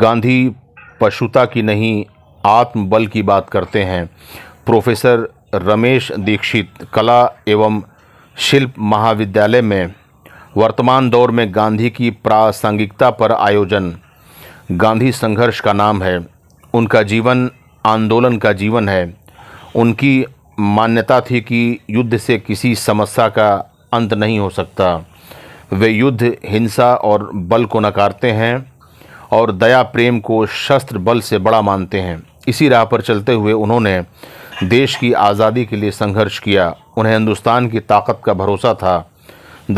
गांधी पशुता की नहीं आत्मबल की बात करते हैं प्रोफेसर रमेश दीक्षित कला एवं शिल्प महाविद्यालय में वर्तमान दौर में गांधी की प्रासंगिकता पर आयोजन गांधी संघर्ष का नाम है उनका जीवन आंदोलन का जीवन है उनकी मान्यता थी कि युद्ध से किसी समस्या का अंत नहीं हो सकता वे युद्ध हिंसा और बल को नकारते हैं और दया प्रेम को शस्त्र बल से बड़ा मानते हैं इसी राह पर चलते हुए उन्होंने देश की आज़ादी के लिए संघर्ष किया उन्हें हिंदुस्तान की ताकत का भरोसा था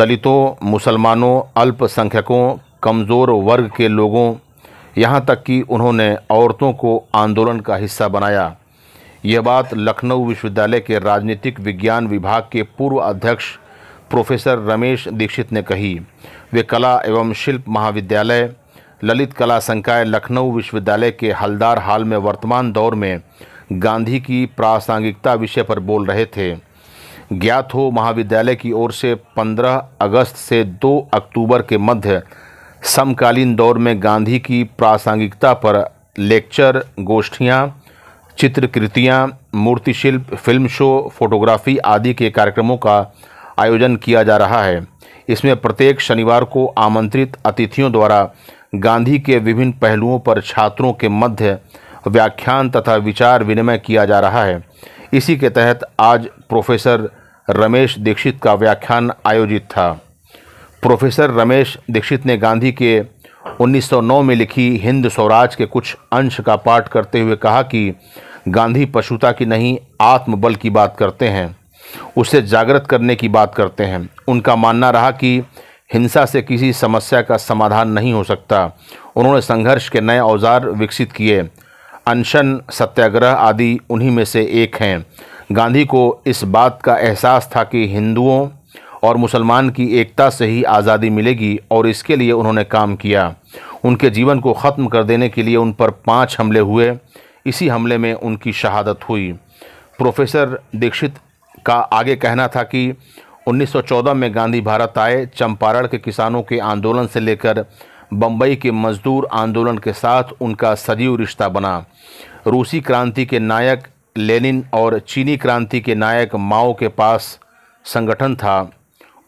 दलितों मुसलमानों अल्पसंख्यकों कमज़ोर वर्ग के लोगों यहाँ तक कि उन्होंने औरतों को आंदोलन का हिस्सा बनाया यह बात लखनऊ विश्वविद्यालय के राजनीतिक विज्ञान विभाग के पूर्व अध्यक्ष प्रोफेसर रमेश दीक्षित ने कही वे कला एवं शिल्प महाविद्यालय ललित कला संकाय लखनऊ विश्वविद्यालय के हलदार हाल में वर्तमान दौर में गांधी की प्रासंगिकता विषय पर बोल रहे थे ज्ञात हो महाविद्यालय की ओर से 15 अगस्त से 2 अक्टूबर के मध्य समकालीन दौर में गांधी की प्रासंगिकता पर लेक्चर गोष्ठियाँ चित्रकृतियाँ मूर्तिशिल्प फिल्म शो फोटोग्राफी आदि के कार्यक्रमों का आयोजन किया जा रहा है इसमें प्रत्येक शनिवार को आमंत्रित अतिथियों द्वारा गांधी के विभिन्न पहलुओं पर छात्रों के मध्य व्याख्यान तथा विचार विनिमय किया जा रहा है इसी के तहत आज प्रोफेसर रमेश दीक्षित का व्याख्यान आयोजित था प्रोफेसर रमेश दीक्षित ने गांधी के 1909 में लिखी हिंद स्वराज के कुछ अंश का पाठ करते हुए कहा कि गांधी पशुता की नहीं आत्मबल की बात करते हैं उसे जागृत करने की बात करते हैं उनका मानना रहा कि हिंसा से किसी समस्या का समाधान नहीं हो सकता उन्होंने संघर्ष के नए औजार विकसित किए अनशन सत्याग्रह आदि उन्हीं में से एक हैं गांधी को इस बात का एहसास था कि हिंदुओं और मुसलमान की एकता से ही आज़ादी मिलेगी और इसके लिए उन्होंने काम किया उनके जीवन को ख़त्म कर देने के लिए उन पर पाँच हमले हुए इसी हमले में उनकी शहादत हुई प्रोफेसर दीक्षित का आगे कहना था कि 1914 में गांधी भारत आए चंपारण के किसानों के आंदोलन से लेकर बम्बई के मजदूर आंदोलन के साथ उनका सजीव रिश्ता बना रूसी क्रांति के नायक लेनिन और चीनी क्रांति के नायक माओ के पास संगठन था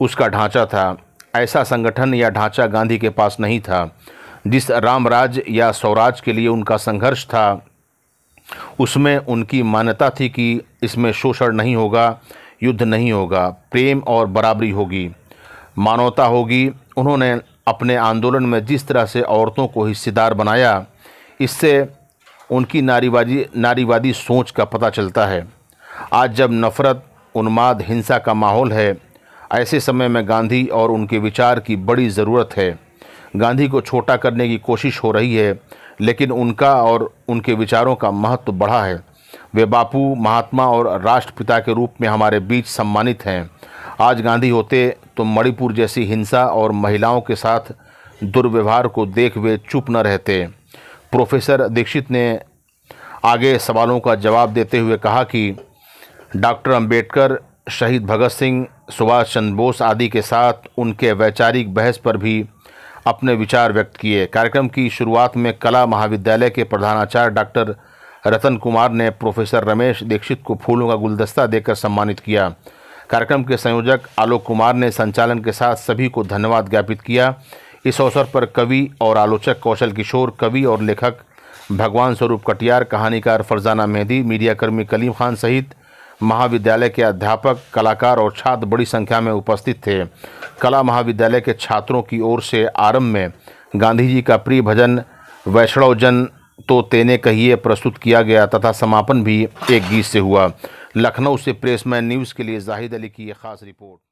उसका ढांचा था ऐसा संगठन या ढांचा गांधी के पास नहीं था जिस रामराज या स्वराज के लिए उनका संघर्ष था उसमें उनकी मान्यता थी कि इसमें शोषण नहीं होगा युद्ध नहीं होगा प्रेम और बराबरी होगी मानवता होगी उन्होंने अपने आंदोलन में जिस तरह से औरतों को हिस्सेदार बनाया इससे उनकी नारीवादी नारीवादी सोच का पता चलता है आज जब नफ़रत उन्माद हिंसा का माहौल है ऐसे समय में गांधी और उनके विचार की बड़ी ज़रूरत है गांधी को छोटा करने की कोशिश हो रही है लेकिन उनका और उनके विचारों का महत्व बढ़ा है वे बापू महात्मा और राष्ट्रपिता के रूप में हमारे बीच सम्मानित हैं आज गांधी होते तो मणिपुर जैसी हिंसा और महिलाओं के साथ दुर्व्यवहार को देख वे चुप न रहते प्रोफेसर दीक्षित ने आगे सवालों का जवाब देते हुए कहा कि डॉक्टर अंबेडकर शहीद भगत सिंह सुभाष चंद्र बोस आदि के साथ उनके वैचारिक बहस पर भी अपने विचार व्यक्त किए कार्यक्रम की शुरुआत में कला महाविद्यालय के प्रधानाचार्य डॉक्टर रतन कुमार ने प्रोफेसर रमेश दीक्षित को फूलों का गुलदस्ता देकर सम्मानित किया कार्यक्रम के संयोजक आलोक कुमार ने संचालन के साथ सभी को धन्यवाद ज्ञापित किया इस अवसर पर कवि और आलोचक कौशल किशोर कवि और लेखक भगवान स्वरूप कटियार कहानीकार फरजाना मेहदी मीडियाकर्मी कलीम खान सहित महाविद्यालय के अध्यापक कलाकार और छात्र बड़ी संख्या में उपस्थित थे कला महाविद्यालय के छात्रों की ओर से आरंभ में गांधी जी का प्रिय भजन वैष्णव जन तो तेने कहिए प्रस्तुत किया गया तथा समापन भी एक गीत से हुआ लखनऊ से प्रेसमैन न्यूज़ के लिए जाहिद अली की यह खास रिपोर्ट